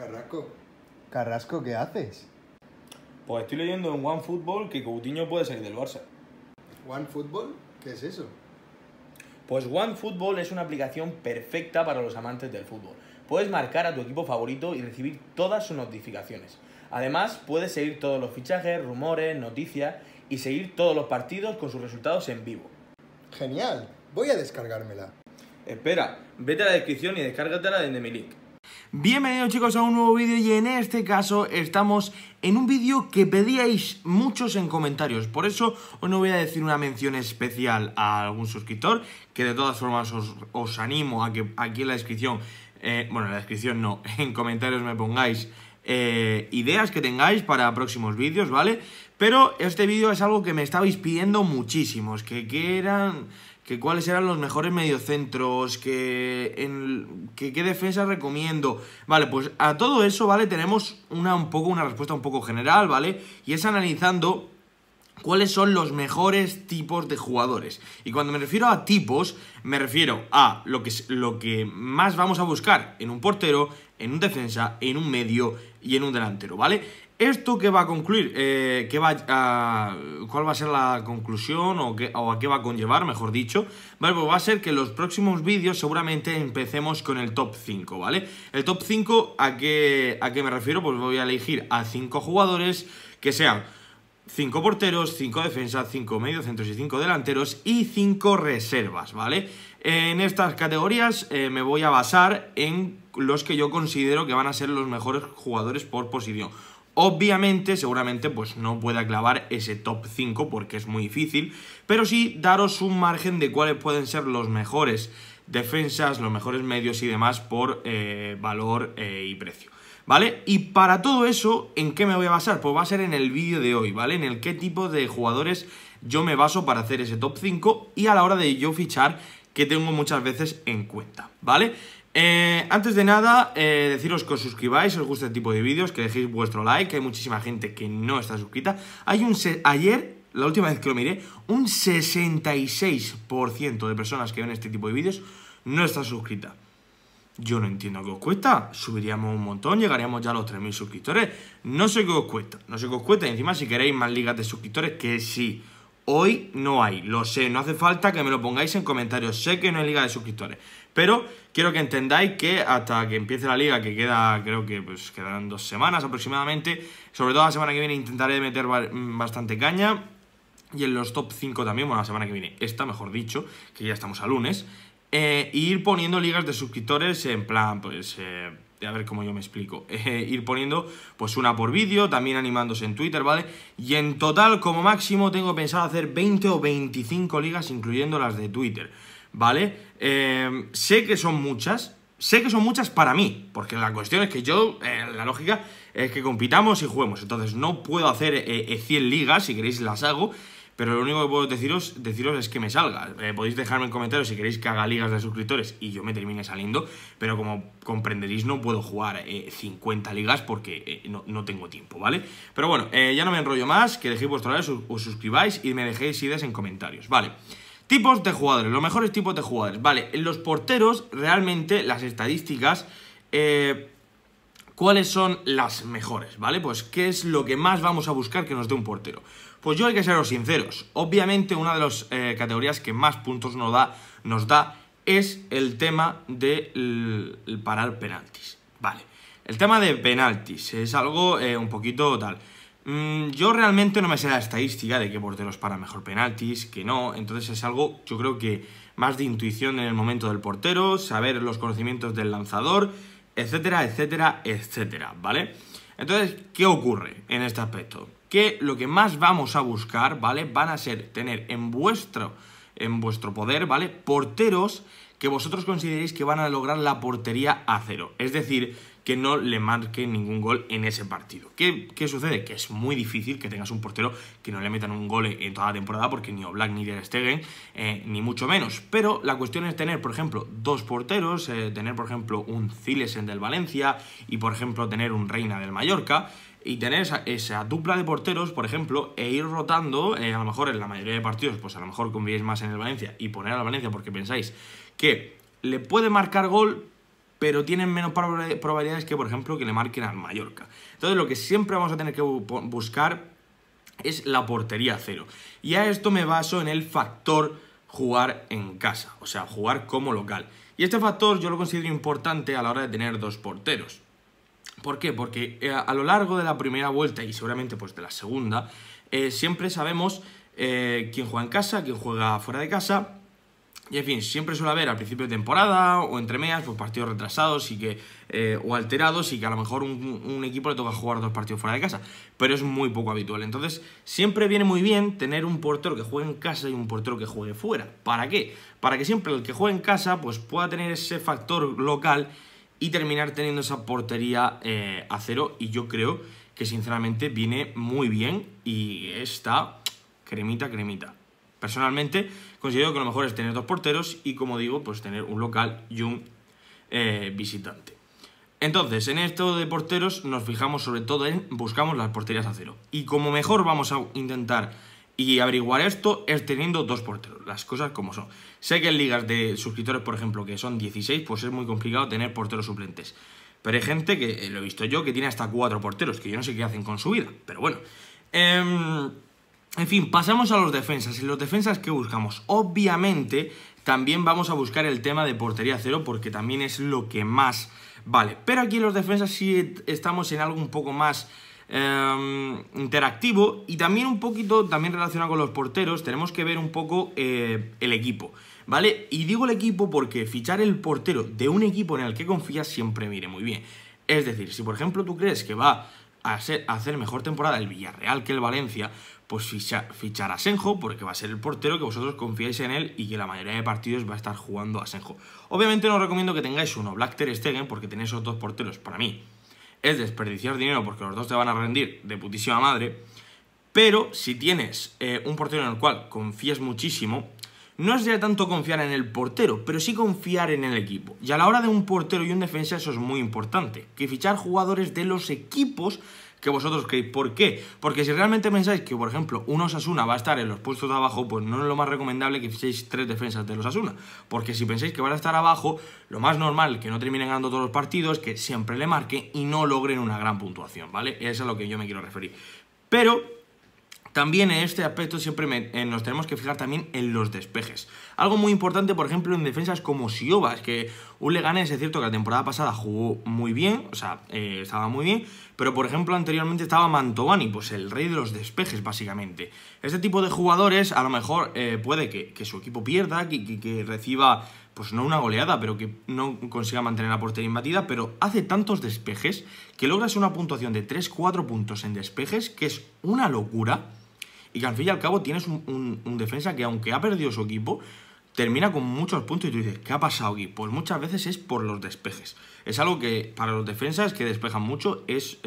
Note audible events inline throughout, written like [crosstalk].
Carrasco. Carrasco, ¿qué haces? Pues estoy leyendo en OneFootball que Coutinho puede salir del Barça. ¿OneFootball? ¿Qué es eso? Pues OneFootball es una aplicación perfecta para los amantes del fútbol. Puedes marcar a tu equipo favorito y recibir todas sus notificaciones. Además, puedes seguir todos los fichajes, rumores, noticias y seguir todos los partidos con sus resultados en vivo. Genial, voy a descargármela. Espera, vete a la descripción y descárgatela desde mi link. Bienvenidos chicos a un nuevo vídeo y en este caso estamos en un vídeo que pedíais muchos en comentarios Por eso os no voy a decir una mención especial a algún suscriptor Que de todas formas os, animo a que aquí en la descripción eh, Bueno, en la descripción no, [laughs] en comentarios me pongáis eh, ideas que tengáis para próximos vídeos, ¿vale? Pero este vídeo es algo que me estabais pidiendo muchísimos Que quieran que cuáles eran los mejores mediocentros, que, en, que qué defensa recomiendo. Vale, pues a todo eso, ¿vale? Tenemos una, un poco, una respuesta un poco general, ¿vale? Y es analizando cuáles son los mejores tipos de jugadores. Y cuando me refiero a tipos, me refiero a lo que, lo que más vamos a buscar en un portero, en un defensa, en un medio y en un delantero, ¿vale? ¿Esto qué va a concluir? Eh, va a, ¿Cuál va a ser la conclusión o, a qué va a conllevar, mejor dicho? pues va a ser que en los próximos vídeos seguramente empecemos con el top 5, ¿vale? El top 5, ¿a qué, ¿a qué me refiero? Pues voy a elegir a 5 jugadores que sean 5 porteros, 5 defensas, 5 mediocentros y 5 delanteros y 5 reservas, ¿vale? En estas categorías eh, me voy a basar en los que yo considero que van a ser los mejores jugadores por posición. Obviamente, seguramente, pues no pueda clavar ese top 5 porque es muy difícil, pero sí daros un margen de cuáles pueden ser los mejores defensas, los mejores medios y demás por eh, valor eh, y precio. ¿Vale? Y para todo eso, ¿en qué me voy a basar? Pues va a ser en el vídeo de hoy, ¿vale? En el qué tipo de jugadores yo me baso para hacer ese top 5 y a la hora de yo fichar que tengo muchas veces en cuenta, ¿vale? Eh, antes de nada, eh, deciros que os suscribáis os guste este tipo de vídeos, que dejéis vuestro like, que hay muchísima gente que no está suscrita. Hay un ayer, la última vez que lo miré, un 66% de personas que ven este tipo de vídeos no está suscrita. Yo no entiendo qué os cuesta. Subiríamos un montón, llegaríamos ya a los 3.000 suscriptores. No sé qué os cuesta, no sé qué os cuesta. Y encima, si queréis más ligas de suscriptores, que sí. Hoy no hay, lo sé, no hace falta que me lo pongáis en comentarios. Sé que no hay liga de suscriptores. Pero quiero que entendáis que hasta que empiece la liga, que queda, creo que pues quedarán dos semanas aproximadamente, sobre todo la semana que viene intentaré meter mm, bastante caña. Y en los top 5 también, bueno, la semana que viene, esta mejor dicho, que ya estamos a lunes, eh, ir poniendo ligas de suscriptores en plan, pues... Eh, a ver cómo yo me explico, [laughs] eh, ir poniendo pues una por vídeo, también animándose en Twitter, ¿vale? Y en total, como máximo, tengo pensado hacer 20 o 25 ligas, incluyendo las de Twitter. ¿vale? Eh, sé que son muchas, sé que son muchas para mí, porque la cuestión es que yo, eh, la lógica es que compitamos y juguemos, entonces no puedo hacer 100 eh, ligas, si queréis las hago, pero lo único que puedo deciros, deciros es que me salga. podéis dejarme en comentarios si queréis que haga ligas de suscriptores y yo me termine saliendo, pero como comprenderéis no puedo jugar 50 ligas porque no, tengo tiempo, ¿vale? Pero bueno, ya no me enrollo más, que dejéis vuestro like, os suscribáis y me dejéis ideas en comentarios, ¿vale? vale Tipos de jugadores, los mejores tipos de jugadores. Vale, En los porteros, realmente las estadísticas, eh, ¿cuáles son las mejores? ¿Vale? Pues, ¿qué es lo que más vamos a buscar que nos dé un portero? Pues yo hay que seros sinceros. Obviamente, una de las eh, categorías que más puntos nos da, nos da es el tema de parar penaltis. Vale, el tema de penaltis es algo eh, un poquito tal. Mm, yo realmente no me sé la estadística de que porteros para mejor penaltis, que no, entonces es algo yo creo que más de intuición en el momento del portero, saber los conocimientos del lanzador, etcétera, etcétera, etcétera, ¿vale? Entonces, ¿qué ocurre en este aspecto? Que lo que más vamos a buscar, ¿vale? Van a ser tener en vuestro, en vuestro poder, ¿vale? Porteros que vosotros consideréis que van a lograr la portería a cero. Es decir, que no le marquen ningún gol en ese partido. ¿Qué, sucede? Que es muy difícil que tengas un portero que no le metan un gol en toda la temporada porque ni Oblak ni Der Stegen, eh, ni mucho menos. Pero la cuestión es tener, por ejemplo, dos porteros, eh, tener, por ejemplo, un Zilesen del Valencia y, por ejemplo, tener un Reina del Mallorca y tener esa, dupla de porteros, por ejemplo, e ir rotando, eh, a lo mejor en la mayoría de partidos, pues a lo mejor convivéis más en el Valencia y poner al Valencia porque pensáis que le puede marcar gol, pero tienen menos probabilidades que, por ejemplo, que le marquen al Mallorca. Entonces, lo que siempre vamos a tener que buscar es la portería cero. Y a esto me baso en el factor jugar en casa, o sea, jugar como local. Y este factor yo lo considero importante a la hora de tener dos porteros. ¿Por qué? Porque eh, a lo largo de la primera vuelta y seguramente pues de la segunda, eh, siempre sabemos eh, quién juega en casa, quién juega fuera de casa. Y en fin, siempre suele haber al principio de temporada o entre medias pues, partidos retrasados y que, o alterados y que a lo mejor un, un, equipo le toca jugar dos partidos fuera de casa, pero es muy poco habitual. Entonces, siempre viene muy bien tener un portero que juegue en casa y un portero que juegue fuera. ¿Para qué? Para que siempre el que juegue en casa pues, pueda tener ese factor local y terminar teniendo esa portería eh, a cero y yo creo que sinceramente viene muy bien y está cremita, cremita. Personalmente considero que lo mejor es tener dos porteros y como digo, pues tener un local y un eh, visitante. Entonces, en esto de porteros nos fijamos sobre todo en buscamos las porterías a cero. Y como mejor vamos a intentar y averiguar esto es teniendo dos porteros, las cosas como son. Sé que en ligas de suscriptores, por ejemplo, que son 16, pues es muy complicado tener porteros suplentes. Pero hay gente que, eh, lo he visto yo, que tiene hasta cuatro porteros, que yo no sé qué hacen con su vida, pero bueno. Em, en fin, pasamos a los defensas. ¿Y los defensas qué buscamos? Obviamente, también vamos a buscar el tema de portería cero, porque también es lo que más vale. Pero aquí en los defensas sí estamos en algo un poco más Em, interactivo y también un poquito, también relacionado con los porteros, tenemos que ver un poco eh, el equipo. ¿Vale? Y digo el equipo porque fichar el portero de un equipo en el que confías siempre mire muy bien. Es decir, si por ejemplo tú crees que va a, hacer mejor temporada el Villarreal que el Valencia, pues fichar a Senjo porque va a ser el portero que vosotros confiáis en él y que la mayoría de partidos va a estar jugando a Senjo. Obviamente no os recomiendo que tengáis uno, Black Stegen, porque tenéis esos dos porteros para mí es desperdiciar dinero porque los dos te van a rendir de putísima madre. Pero si tienes eh, un portero en el cual confías muchísimo, no es ya tanto confiar en el portero, pero sí confiar en el equipo. Y a la hora de un portero y un defensa eso es muy importante, que fichar jugadores de los equipos que vosotros creéis. ¿Por qué? Porque si realmente pensáis que, por ejemplo, un Osasuna va a estar en los puestos de abajo, pues no es lo más recomendable que fichéis tres defensas de los Osasuna. Porque si pensáis que van a estar abajo, lo más normal que no terminen ganando todos los partidos, que siempre le marquen y no logren una gran puntuación, ¿vale? Eso es a lo que yo me quiero referir. Pero también en este aspecto siempre eh, nos tenemos que fijar también en los despejes. Algo muy importante, por ejemplo, en defensas como Siobas, que un Leganés es cierto que la temporada pasada jugó muy bien, o sea, eh, estaba muy bien, pero por ejemplo anteriormente estaba Mantovani, pues el rey de los despejes básicamente. Este tipo de jugadores a lo mejor eh, puede que, su equipo pierda, que, reciba pues no una goleada, pero que no consiga mantener la portería invadida pero hace tantos despejes que logras una puntuación de 3-4 puntos en despejes, que es una locura y que al fin y al cabo tienes un, defensa que aunque ha perdido su equipo, termina con muchos puntos y tú dices, ¿qué ha pasado aquí? Pues muchas veces es por los despejes. Es algo que para los defensas que despejan mucho es,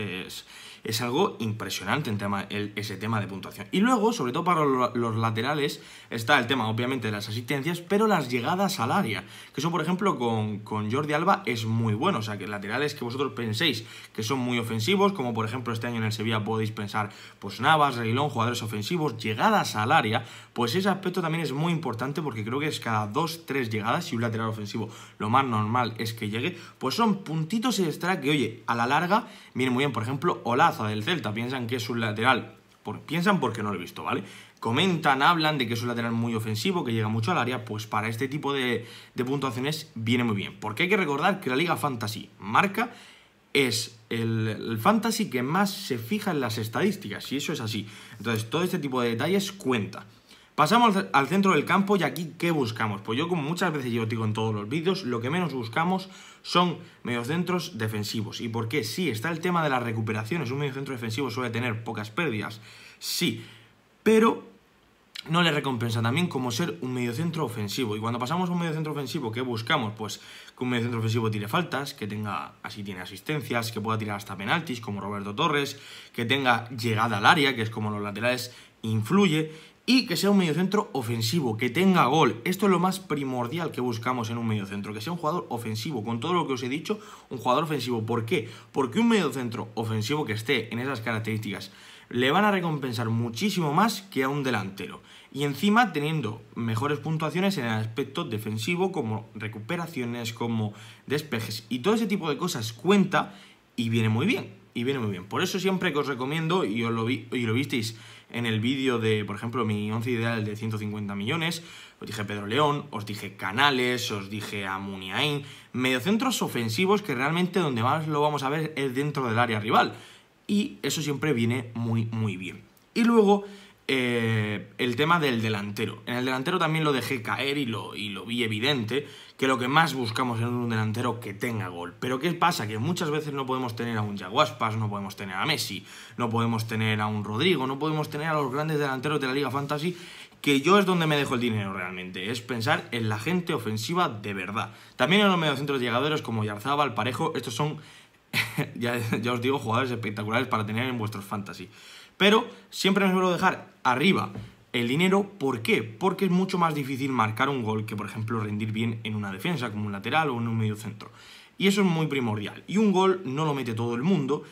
es algo impresionante en tema, ese tema de puntuación. Y luego, sobre todo para los laterales, está el tema obviamente de las asistencias, pero las llegadas al área, que eso por ejemplo con, Jordi Alba es muy bueno, o sea que laterales que vosotros penséis que son muy ofensivos, como por ejemplo este año en el Sevilla podéis pensar pues Navas, Reguilón, jugadores ofensivos, llegadas al área, pues ese aspecto también es muy importante porque creo que es cada dos, tres llegadas y un lateral ofensivo lo más normal es que llegue, pues son puntitos extra que oye, a la larga, miren muy bien, por ejemplo, Olaz del Celta, piensan que es un lateral, piensan porque no lo he visto, ¿vale? Comentan, hablan de que es un lateral muy ofensivo, que llega mucho al área, pues para este tipo de, de puntuaciones viene muy bien. Porque hay que recordar que la Liga Fantasy marca es el, fantasy que más se fija en las estadísticas, y eso es así. Entonces, todo este tipo de detalles cuenta. Pasamos al centro del campo y aquí ¿qué buscamos? Pues yo como muchas veces yo digo en todos los vídeos, lo que menos buscamos son mediocentros defensivos. ¿Y por qué? Sí, está el tema de las recuperaciones. Un mediocentro defensivo suele tener pocas pérdidas, sí, pero no le recompensa también como ser un mediocentro ofensivo. Y cuando pasamos a un mediocentro ofensivo, ¿qué buscamos? Pues que un mediocentro ofensivo tire faltas, que tenga, así tiene asistencias, que pueda tirar hasta penaltis, como Roberto Torres, que tenga llegada al área, que es como los laterales influye y que sea un mediocentro ofensivo, que tenga gol. Esto es lo más primordial que buscamos en un mediocentro, que sea un jugador ofensivo, con todo lo que os he dicho, un jugador ofensivo. ¿Por qué? Porque un mediocentro ofensivo que esté en esas características le van a recompensar muchísimo más que a un delantero. Y encima teniendo mejores puntuaciones en el aspecto defensivo, como recuperaciones, como despejes y todo ese tipo de cosas cuenta y viene muy bien. Y viene muy bien. Por eso siempre que os recomiendo, y os lo, vi, y lo visteis en el vídeo de, por ejemplo, mi 11 ideal de 150 millones, os dije Pedro León, os dije Canales, os dije a mediocentros ofensivos que realmente donde más lo vamos a ver es dentro del área rival. Y eso siempre viene muy, muy bien. Y luego eh, el tema del delantero. En el delantero también lo dejé caer y lo, y lo vi evidente, que lo que más buscamos es un delantero que tenga gol. Pero ¿qué pasa? Que muchas veces no podemos tener a un Jaguaspas, no podemos tener a Messi, no podemos tener a un Rodrigo, no podemos tener a los grandes delanteros de la Liga Fantasy, que yo es donde me dejo el dinero realmente, es pensar en la gente ofensiva de verdad. También en los mediocentros llegadores como Yarzábal, Parejo, estos son, [laughs] ya, ya os digo, jugadores espectaculares para tener en vuestros fantasy. Pero siempre me a dejar arriba el dinero, ¿por qué? Porque es mucho más difícil marcar un gol que, por ejemplo, rendir bien en una defensa, como un lateral o en un medio centro. Y eso es muy primordial. Y un gol no lo mete todo el mundo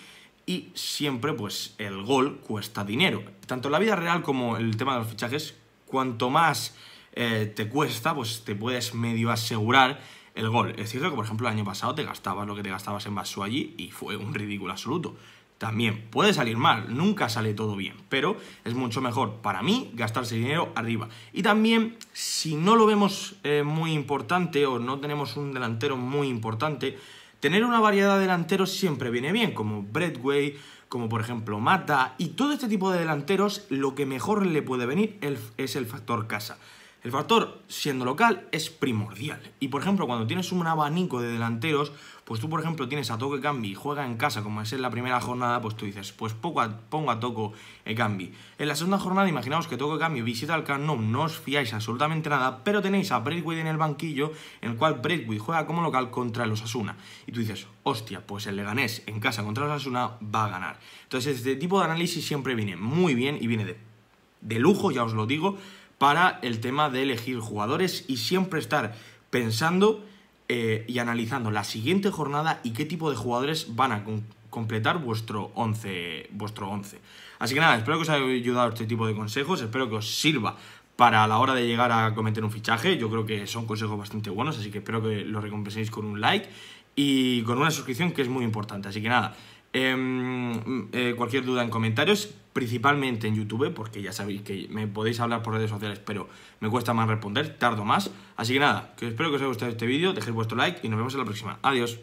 y siempre, pues, el gol cuesta dinero. Tanto en la vida real como el tema de los fichajes, cuanto más eh, te cuesta, pues te puedes medio asegurar el gol. Es cierto que, por ejemplo, el año pasado te gastabas lo que te gastabas en Basu allí y fue un ridículo absoluto también. Puede salir mal, nunca sale todo bien, pero es mucho mejor para mí gastarse dinero arriba. Y también, si no lo vemos eh, muy importante o no tenemos un delantero muy importante, tener una variedad de delanteros siempre viene bien, como Breadway, como por ejemplo Mata, y todo este tipo de delanteros, lo que mejor le puede venir es el factor casa. El factor, siendo local, es primordial. Y por ejemplo, cuando tienes un abanico de delanteros, pues tú, por ejemplo, tienes a Toque Ekambi y juega en casa, como es en la primera jornada, pues tú dices, pues poco pongo a Toco En la segunda jornada, imaginaos que Toko Ekambi visita al Camp no os fiáis absolutamente nada, pero tenéis a Braithwaite en el banquillo, en el cual Braithwaite juega como local contra los Asuna Y tú dices, hostia, pues el Leganés en casa contra los Asuna va a ganar. Entonces, este tipo de análisis siempre viene muy bien y viene de lujo, ya os lo digo, para el tema de elegir jugadores y siempre estar pensando eh, y analizando la siguiente jornada y qué tipo de jugadores van a completar vuestro 11. Vuestro Así que nada, espero que os haya ayudado este tipo de consejos, espero que os sirva para la hora de llegar a cometer un fichaje, yo creo que son consejos bastante buenos, así que espero que lo recompenséis con un like y con una suscripción que es muy importante. Así que nada, em, eh, cualquier duda en comentarios principalmente en YouTube, porque ya sabéis que me podéis hablar por redes sociales, pero me cuesta más responder, tardo más. Así que nada, que espero que os haya gustado este vídeo, dejéis vuestro like y nos vemos en la próxima. Adiós.